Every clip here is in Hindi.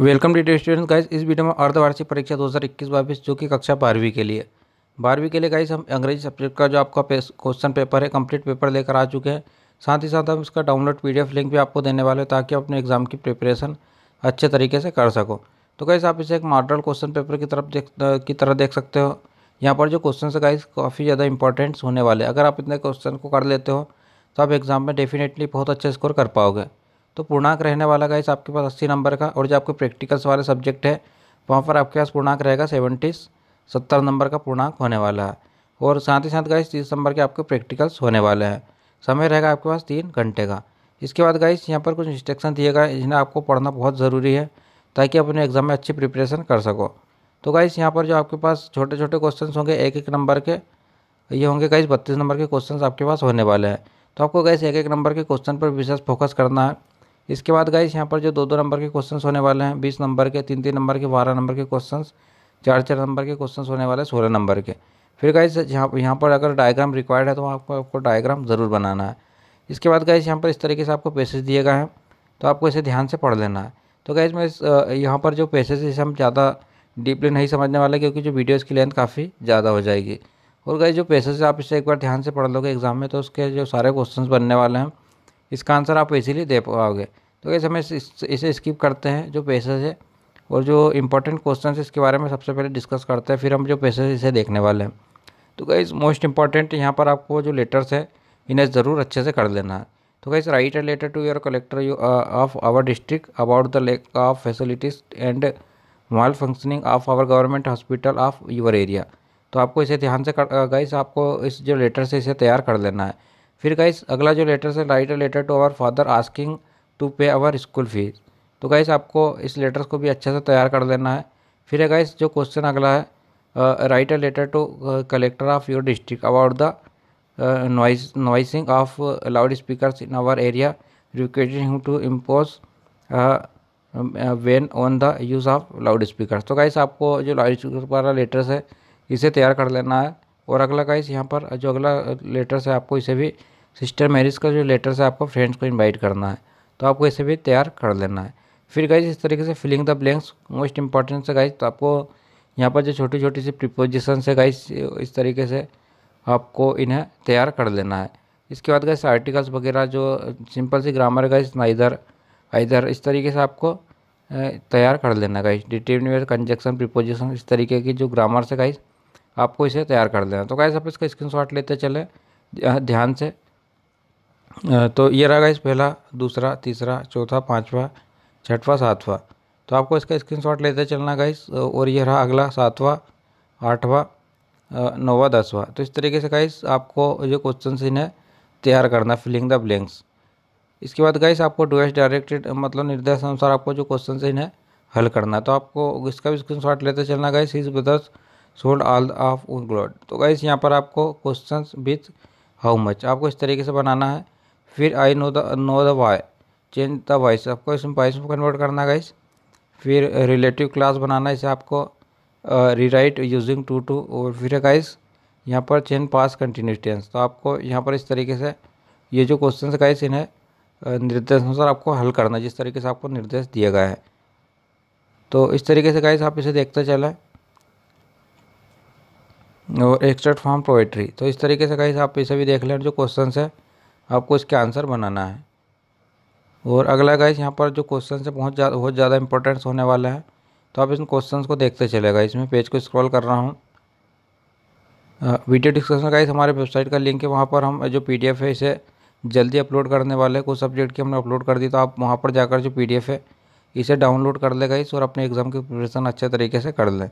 वेलकम टू स्टूडेंट गाइस इस वीडियो में अर्धवार्षिक परीक्षा 2021 बाईस जो कि कक्षा बारहवीं के लिए बारहवीं के लिए गाइस हम अंग्रेजी सब्जेक्ट का जो आपका क्वेश्चन पेपर है कंप्लीट पेपर लेकर आ चुके हैं साथ ही साथ हम इसका डाउनलोड पीडीएफ लिंक भी आपको देने वाले हैं ताकि आप अपने एग्जाम की प्रिपरेशन अच्छे तरीके से कर सको तो गाइस आप इसे एक मॉडल क्वेश्चन पेपर की तरफ देख की तरह देख सकते हो यहाँ पर जो क्वेश्चन है गाइस काफ़ी ज़्यादा इंपॉर्टेंट्स होने वाले अगर आप इतने क्वेश्चन को कर लेते हो तो आप एग्ज़ाम में डेफिनेटली बहुत अच्छा स्कोर कर पाओगे तो पूर्णांक रहने वाला गाइस आपके पास अस्सी नंबर का और जो आपके प्रैक्टिकल्स वाले सब्जेक्ट है वहाँ पर आपके पास पूर्णांक रहेगा सेवेंटी सत्तर नंबर का पूर्णांक होने वाला है और साथ ही साथ गाइस तीस नंबर के आपके प्रैक्टिकल्स होने वाले हैं समय रहेगा आपके पास तीन घंटे का इसके बाद गाइस यहाँ पर कुछ इंस्ट्रक्शन दिए गए जिन्हें आपको पढ़ना बहुत ज़रूरी है ताकि अपने एग्ज़ाम में अच्छी प्रिपरेशन कर सको तो गाइस यहाँ पर जो आपके पास छोटे छोटे क्वेश्चन होंगे एक एक नंबर के ये होंगे गाइस बत्तीस नंबर के क्वेश्चन आपके पास होने वाले हैं तो आपको गाइस एक एक नंबर के क्वेश्चन पर विशेष फोकस करना है इसके बाद गाइस यहाँ पर जो दो दो नंबर के क्वेश्चन होने वाले हैं बीस नंबर के तीन तीन नंबर के बारह नंबर के क्वेश्चन चार चार नंबर के क्वेश्चन होने वाले हैं सोलह नंबर के फिर गाइस यहाँ यहाँ पर अगर डायग्राम रिक्वायर्ड है तो आपको आपको डायग्राम ज़रूर बनाना है इसके बाद गाइस यहाँ पर इस तरीके से आपको पेसेज दिए गए हैं तो आपको इसे ध्यान से पढ़ लेना है तो गाइस मैं इस यहाँ पर जो पेसेज इसे हम ज़्यादा डीपली नहीं समझने वाले क्योंकि जो वीडियोज़ की लेंथ काफ़ी ज़्यादा हो जाएगी और गाइस जो पेसेज आप इसे एक बार ध्यान से पढ़ लोगे एग्ज़ाम में तो उसके जो सारे क्वेश्चन बनने वाले हैं इसका आंसर आप इजीली दे पाओगे तो कैसे हम इसे स्किप करते हैं जो पैसेज है और जो इंपॉर्टेंट क्वेश्चन है इसके बारे में सबसे पहले डिस्कस करते हैं फिर हम जो पैसेज इसे देखने वाले हैं तो गाइज़ मोस्ट इंपॉर्टेंट यहाँ पर आपको जो लेटर्स है इन्हें ज़रूर अच्छे से कर लेना है तो guys write a letter to your collector of our district about the lack of facilities and malfunctioning of our government hospital of your area तो आपको इसे ध्यान से कर गाइस uh, आपको इस जो लेटर से इसे तैयार कर लेना है फिर गाइस अगला जो लेटर है write a letter to our father asking to pay our school fees तो गाइस आपको इस लेटर्स को भी अच्छे से तैयार कर लेना है फिर है गाइस जो क्वेश्चन अगला है write a letter to collector of your district about the noise noising of loud speaker in our area requesting to impose ban on the use of loud speaker तो गाइस आपको जो लाउड स्पीकर वाला लेटर्स है इसे तैयार कर लेना है और अगला गाइस यहाँ पर जो अगला लेटर्स है आपको इसे भी सिस्टर मैरिज का जो लेटर से आपको फ्रेंड्स को इनवाइट करना है तो आपको इसे भी तैयार कर लेना है फिर गाइज इस तरीके से filling the blanks most important से गाइज तो आपको यहाँ पर जो छोटी छोटी सी प्रिपोजिशन से गाइज इस तरीके से आपको इन्हें तैयार कर लेना है इसके बाद गए आर्टिकल्स वगैरह जो सिंपल सी ग्रामर गाइज ना नाइदर आइधर इस तरीके से आपको तैयार कर लेना गाइज डिटेनिवर कंजक्शन प्रिपोजिशन इस तरीके की जो ग्रामर से गाइज आपको इसे तैयार कर लेना तो गाइस आप इसका स्क्रीन लेते चले ध्यान से तो ये रहा गाइस पहला दूसरा तीसरा चौथा पाँचवा छठवा सातवा तो आपको इसका स्क्रीनशॉट लेते चलना गाइस और ये रहा अगला सातवा आठवा नौवा दसवा तो इस तरीके से गाइस आपको जो क्वेश्चन इन्हें तैयार करना फिलिंग द ब्लैंक्स इसके बाद गाइस आपको डुएस डायरेक्टेड मतलब निर्देश अनुसार आपको जो क्वेश्चन इन्हें हल करना तो आपको इसका भी शॉट लेते चलना गाइस इज बदस सोल्ड ऑल ऑफ ग्लोड तो गाइस यहाँ पर आपको क्वेश्चन विथ हाउ मच आपको इस तरीके से बनाना है फिर I know the know the why change the voice आपको इसमें वाइस में कन्वर्ट करना गाइस फिर रिलेटिव क्लास बनाना इसे आपको रीराइट यूजिंग टू टू और फिर गाइस यहाँ पर चेंज पास कंटिन्यू टेंस तो आपको यहाँ पर इस तरीके से ये जो क्वेश्चन गाइस इन्हें निर्देश अनुसार आपको हल करना जिस तरीके से आपको निर्देश दिया गया है तो इस तरीके से गाइस आप इसे देखते चलें और एक्स्ट्रा फॉर्म पोएट्री तो इस तरीके से गाइस आप इसे भी देख लें जो क्वेश्चन है आपको इसके आंसर बनाना है और अगला गाइस यहाँ पर जो क्वेश्चन से बहुत ज़्यादा बहुत ज़्यादा इंपॉर्टेंस होने वाला है तो आप इन क्वेश्चंस को देखते चलेगा इसमें पेज को स्क्रॉल कर रहा हूँ वीडियो डिस्कशन गाइस हमारे वेबसाइट का लिंक है वहाँ पर हम जो पी है इसे जल्दी अपलोड करने वाले हैं कुछ सब्जेक्ट की हमने अपलोड कर दी तो आप वहाँ पर जाकर जो पी है इसे डाउनलोड कर ले गाइस और अपने एग्ज़ाम की प्रिपरेशन अच्छे तरीके से कर लें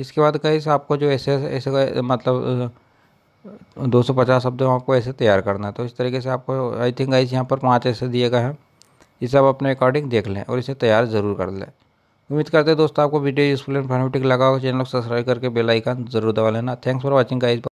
इसके बाद गाइस आपको जो ऐसे ऐसे मतलब दो पचास शब्दों में आपको ऐसे तैयार करना है तो इस तरीके से आपको आई थिंक गाइस यहाँ पर पाँच ऐसे दिए गए हैं इसे आप अपने अकॉर्डिंग देख लें और इसे तैयार ज़रूर कर लें उम्मीद करते हैं दोस्तों आपको वीडियो यूजफुल इन्फॉर्मेटिव लगा हो चैनल को सब्सक्राइब करके बेल आइकन जरूर दबा लेना थैंक्स फॉर वॉचिंग गाइस